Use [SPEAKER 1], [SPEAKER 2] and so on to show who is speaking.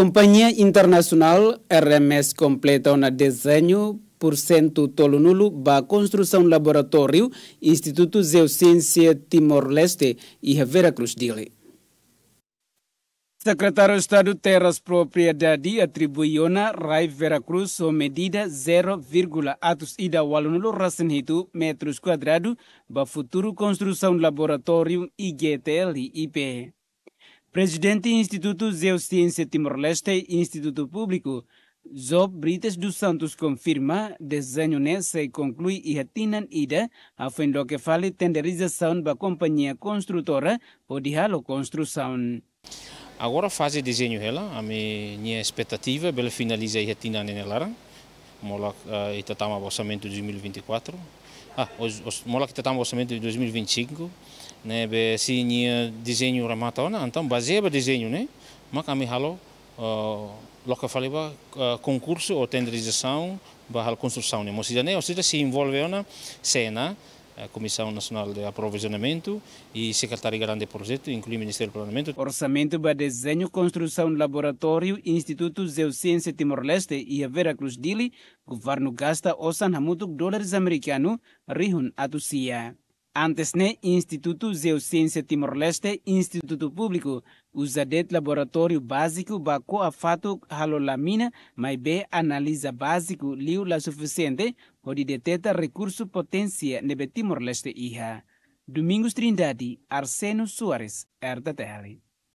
[SPEAKER 1] Companhia internacional RMS completa um desenho por cento tolonulu para construção laboratório Instituto Geociência Timor-Leste e Veracruz dele. Secretário de Estado Terras Propriedade atribuiu na RAI Veracruz a medida 0,81 rasenhitu metros quadrados para futuro construção laboratório IGTL-IP. Presidente do Instituto Geociência Timor-Leste e Instituto Público, Zob Brites dos Santos confirma desenho nesse conclui e retinan ida a fim do que fale tenderização da companhia construtora ou de halo construção.
[SPEAKER 2] Agora faz o desenho ela, a minha expectativa, ela finalizar e retinan nela, mola eh, está o orçamento de 2024, ah, mola que está o orçamento de 2025, né, be si nia desenho ramatona, então baseia o desenho, né? Mas kami halo uh, loca faliba uh, concurso ou tenderização a construção, né? Ou seja, né, ou seja, se envolve na cena, a eh, Comissão Nacional de Aprovisionamento e Secretaria Grande do Projeto, inclui o Ministério do Planejamento.
[SPEAKER 1] Orçamento
[SPEAKER 2] para Desenho, Construção,
[SPEAKER 1] Laboratório, Instituto Geociência Timor-Leste e a Cruz Dili, governo gasta 800 dólares americanos, rihun atusia. Antes ne Instituto Geociência Timor-Leste, Instituto Público, usadet laboratório básico bako afato halolamina, mas be analisa básico liu la suficiente, hodi deteta recurso potência nebe Timor-Leste iha. Domingos Trindade, Arsênio Soares, RTL.